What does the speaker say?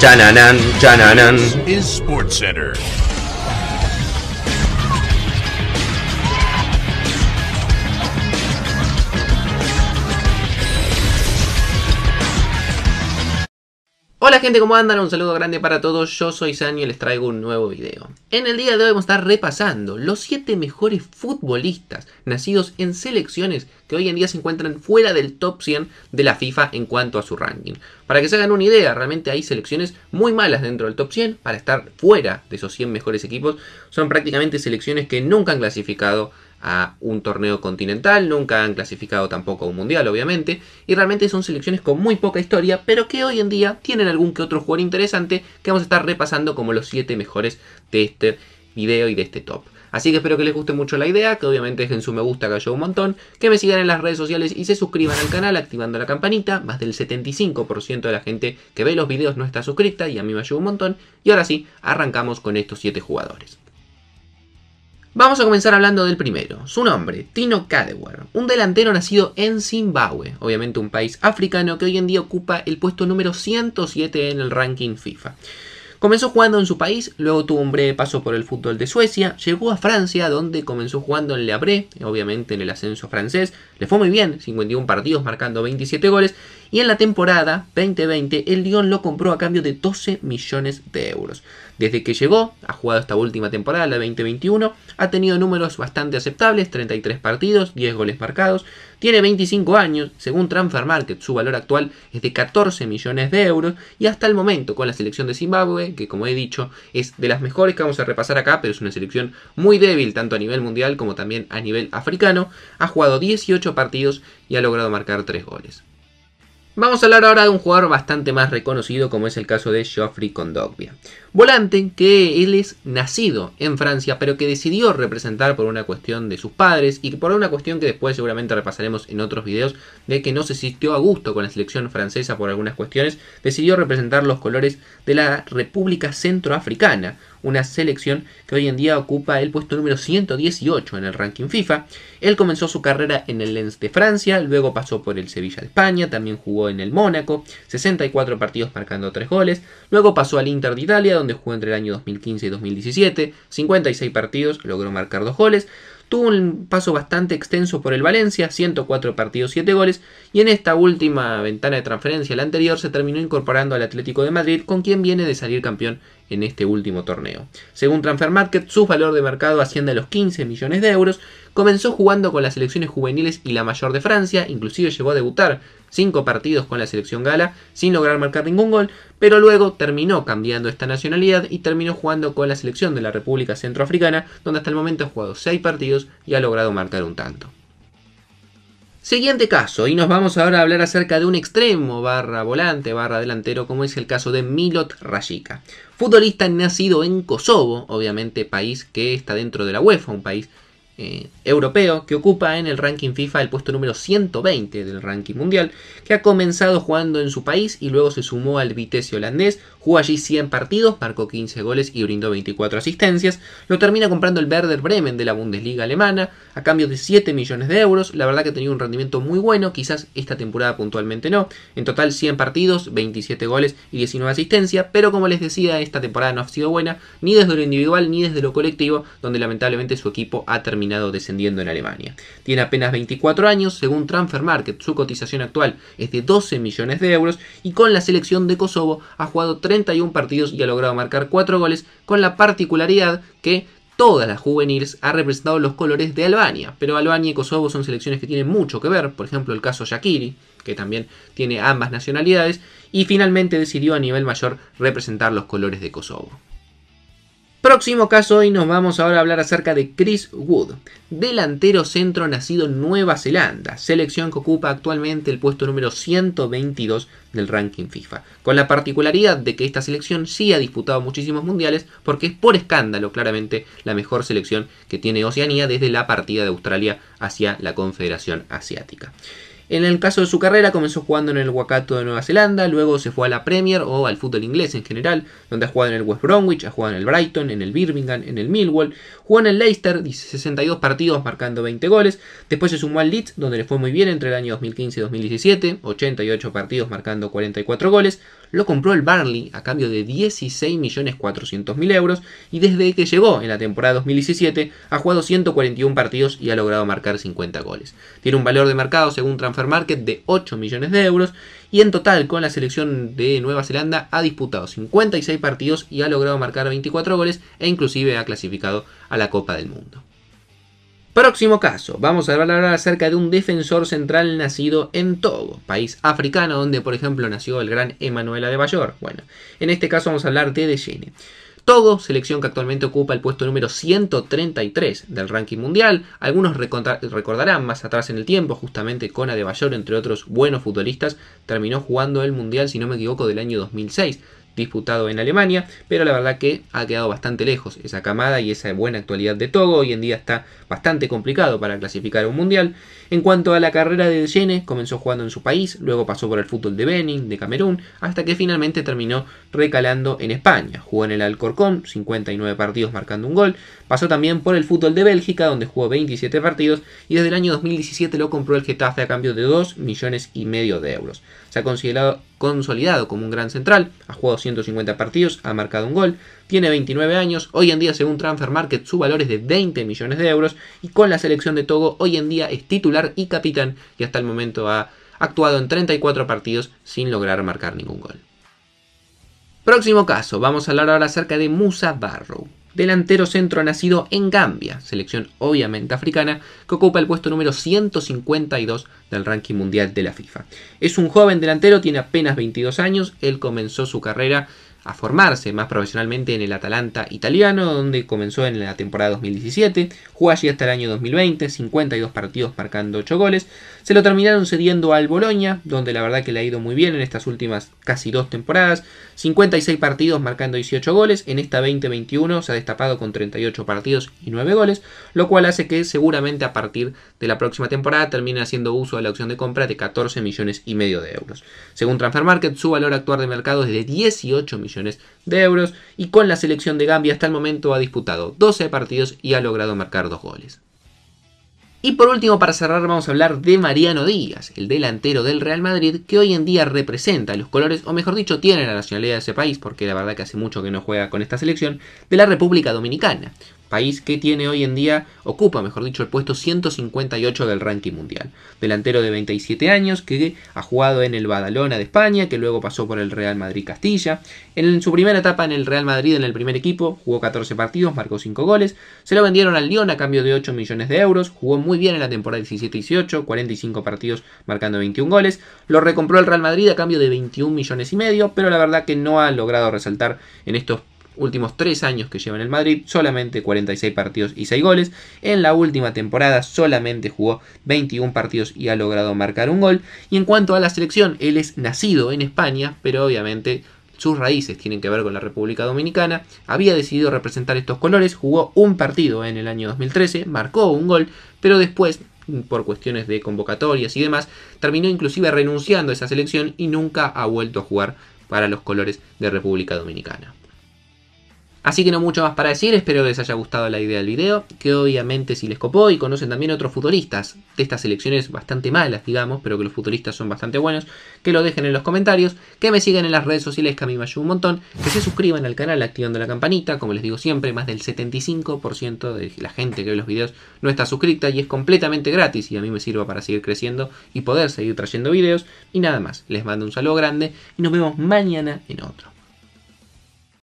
This is Sports Center. Hola gente, ¿cómo andan? Un saludo grande para todos, yo soy Sanyo y les traigo un nuevo video. En el día de hoy vamos a estar repasando los 7 mejores futbolistas nacidos en selecciones que hoy en día se encuentran fuera del top 100 de la FIFA en cuanto a su ranking. Para que se hagan una idea, realmente hay selecciones muy malas dentro del top 100 para estar fuera de esos 100 mejores equipos. Son prácticamente selecciones que nunca han clasificado a un torneo continental, nunca han clasificado tampoco a un mundial, obviamente, y realmente son selecciones con muy poca historia, pero que hoy en día tienen algún que otro jugador interesante que vamos a estar repasando como los 7 mejores de este video y de este top. Así que espero que les guste mucho la idea, que obviamente dejen su me gusta que ayuda un montón, que me sigan en las redes sociales y se suscriban al canal activando la campanita, más del 75% de la gente que ve los videos no está suscrita y a mí me ayuda un montón. Y ahora sí, arrancamos con estos 7 jugadores. Vamos a comenzar hablando del primero. Su nombre, Tino Kadewere, un delantero nacido en Zimbabue, obviamente un país africano que hoy en día ocupa el puesto número 107 en el ranking FIFA. Comenzó jugando en su país, luego tuvo un breve paso por el fútbol de Suecia, llegó a Francia donde comenzó jugando en Le Abré, obviamente en el ascenso francés, le fue muy bien, 51 partidos marcando 27 goles y en la temporada 2020, el Lyon lo compró a cambio de 12 millones de euros. Desde que llegó, ha jugado esta última temporada, la 2021, ha tenido números bastante aceptables, 33 partidos, 10 goles marcados, tiene 25 años, según Transfer Market su valor actual es de 14 millones de euros y hasta el momento con la selección de Zimbabue, que como he dicho es de las mejores que vamos a repasar acá, pero es una selección muy débil tanto a nivel mundial como también a nivel africano, ha jugado 18 partidos y ha logrado marcar 3 goles. Vamos a hablar ahora de un jugador bastante más reconocido como es el caso de Geoffrey Condogbia. Volante que él es nacido en Francia pero que decidió representar por una cuestión de sus padres y por una cuestión que después seguramente repasaremos en otros videos de que no se sintió a gusto con la selección francesa por algunas cuestiones, decidió representar los colores de la República Centroafricana, una selección que hoy en día ocupa el puesto número 118 en el ranking FIFA. Él comenzó su carrera en el Lens de Francia, luego pasó por el Sevilla de España, también jugó en el Mónaco, 64 partidos marcando 3 goles. Luego pasó al Inter de Italia, donde jugó entre el año 2015 y 2017, 56 partidos, logró marcar 2 goles. Tuvo un paso bastante extenso por el Valencia, 104 partidos, 7 goles, y en esta última ventana de transferencia, la anterior, se terminó incorporando al Atlético de Madrid, con quien viene de salir campeón en este último torneo. Según Transfermarkt su valor de mercado asciende a los 15 millones de euros, Comenzó jugando con las selecciones juveniles y la mayor de Francia, inclusive llegó a debutar cinco partidos con la selección gala sin lograr marcar ningún gol, pero luego terminó cambiando esta nacionalidad y terminó jugando con la selección de la República Centroafricana, donde hasta el momento ha jugado seis partidos y ha logrado marcar un tanto. Siguiente caso, y nos vamos ahora a hablar acerca de un extremo barra volante barra delantero, como es el caso de Milot Rajika. Futbolista nacido en Kosovo, obviamente país que está dentro de la UEFA, un país eh, europeo que ocupa en el ranking FIFA el puesto número 120 del ranking mundial, que ha comenzado jugando en su país y luego se sumó al Vitesse holandés, jugó allí 100 partidos, marcó 15 goles y brindó 24 asistencias, lo termina comprando el Werder Bremen de la Bundesliga alemana a cambio de 7 millones de euros, la verdad que ha tenido un rendimiento muy bueno, quizás esta temporada puntualmente no, en total 100 partidos, 27 goles y 19 asistencias, pero como les decía, esta temporada no ha sido buena, ni desde lo individual ni desde lo colectivo, donde lamentablemente su equipo ha terminado descendiendo en Alemania. Tiene apenas 24 años, según Transfer Market, su cotización actual es de 12 millones de euros y con la selección de Kosovo ha jugado 31 partidos y ha logrado marcar 4 goles con la particularidad que todas las juveniles ha representado los colores de Albania, pero Albania y Kosovo son selecciones que tienen mucho que ver, por ejemplo el caso Shakiri, que también tiene ambas nacionalidades, y finalmente decidió a nivel mayor representar los colores de Kosovo. Próximo caso, hoy nos vamos ahora a hablar acerca de Chris Wood, delantero centro nacido en Nueva Zelanda, selección que ocupa actualmente el puesto número 122 del ranking FIFA, con la particularidad de que esta selección sí ha disputado muchísimos mundiales porque es por escándalo claramente la mejor selección que tiene Oceanía desde la partida de Australia hacia la Confederación Asiática. En el caso de su carrera comenzó jugando en el Wakato de Nueva Zelanda, luego se fue a la Premier o al fútbol inglés en general, donde ha jugado en el West Bromwich, ha jugado en el Brighton, en el Birmingham, en el Millwall, jugó en el Leicester 62 partidos marcando 20 goles, después se sumó al Leeds donde le fue muy bien entre el año 2015 y 2017, 88 partidos marcando 44 goles, lo compró el Barley a cambio de 16.400.000 euros y desde que llegó en la temporada 2017 ha jugado 141 partidos y ha logrado marcar 50 goles. Tiene un valor de mercado según Transfer market de 8 millones de euros y en total con la selección de Nueva Zelanda ha disputado 56 partidos y ha logrado marcar 24 goles e inclusive ha clasificado a la Copa del Mundo. Próximo caso, vamos a hablar acerca de un defensor central nacido en Togo, país africano donde por ejemplo nació el gran de bayor Bueno, en este caso vamos a hablar de Dejene. Todo selección que actualmente ocupa el puesto número 133 del ranking mundial. Algunos recordarán más atrás en el tiempo, justamente Cona de entre otros buenos futbolistas, terminó jugando el mundial, si no me equivoco, del año 2006 disputado en Alemania, pero la verdad que ha quedado bastante lejos esa camada y esa buena actualidad de Togo. Hoy en día está bastante complicado para clasificar un mundial. En cuanto a la carrera de Dejene, comenzó jugando en su país, luego pasó por el fútbol de Benin, de Camerún, hasta que finalmente terminó recalando en España. Jugó en el Alcorcón, 59 partidos marcando un gol. Pasó también por el fútbol de Bélgica, donde jugó 27 partidos y desde el año 2017 lo compró el Getafe a cambio de 2 millones y medio de euros. Se ha considerado, consolidado como un gran central, ha jugado 150 partidos, ha marcado un gol, tiene 29 años, hoy en día según Transfer Market su valor es de 20 millones de euros y con la selección de Togo hoy en día es titular y capitán y hasta el momento ha actuado en 34 partidos sin lograr marcar ningún gol. Próximo caso, vamos a hablar ahora acerca de Musa Barrow delantero centro nacido en Gambia, selección obviamente africana, que ocupa el puesto número 152 del ranking mundial de la FIFA. Es un joven delantero, tiene apenas 22 años, él comenzó su carrera a formarse más profesionalmente en el Atalanta italiano, donde comenzó en la temporada 2017, jugó allí hasta el año 2020, 52 partidos marcando 8 goles, se lo terminaron cediendo al Boloña, donde la verdad que le ha ido muy bien en estas últimas casi dos temporadas, 56 partidos marcando 18 goles, en esta 2021 se ha destapado con 38 partidos y 9 goles, lo cual hace que seguramente a partir de la próxima temporada termine haciendo uso de la opción de compra de 14 millones y medio de euros. Según Transfermarket, su valor actual de mercado es de 18 millones millones de euros y con la selección de Gambia hasta el momento ha disputado 12 partidos y ha logrado marcar dos goles. Y por último, para cerrar, vamos a hablar de Mariano Díaz, el delantero del Real Madrid, que hoy en día representa los colores, o mejor dicho, tiene la nacionalidad de ese país, porque la verdad que hace mucho que no juega con esta selección, de la República Dominicana país que tiene hoy en día, ocupa, mejor dicho, el puesto 158 del ranking mundial. Delantero de 27 años que ha jugado en el Badalona de España, que luego pasó por el Real Madrid Castilla. En su primera etapa en el Real Madrid, en el primer equipo, jugó 14 partidos, marcó 5 goles. Se lo vendieron al Lyon a cambio de 8 millones de euros. Jugó muy bien en la temporada 17-18, 45 partidos marcando 21 goles. Lo recompró el Real Madrid a cambio de 21 millones y medio, pero la verdad que no ha logrado resaltar en estos últimos tres años que lleva en el Madrid, solamente 46 partidos y 6 goles. En la última temporada solamente jugó 21 partidos y ha logrado marcar un gol. Y en cuanto a la selección, él es nacido en España, pero obviamente sus raíces tienen que ver con la República Dominicana, había decidido representar estos colores, jugó un partido en el año 2013, marcó un gol, pero después, por cuestiones de convocatorias y demás, terminó inclusive renunciando a esa selección y nunca ha vuelto a jugar para los colores de República Dominicana. Así que no mucho más para decir, espero les haya gustado la idea del video, que obviamente si les copó y conocen también otros futuristas de estas selecciones bastante malas, digamos, pero que los futuristas son bastante buenos, que lo dejen en los comentarios, que me sigan en las redes sociales que a mí me ayuda un montón, que se suscriban al canal activando la campanita, como les digo siempre, más del 75% de la gente que ve los videos no está suscrita y es completamente gratis y a mí me sirva para seguir creciendo y poder seguir trayendo videos y nada más. Les mando un saludo grande y nos vemos mañana en otro.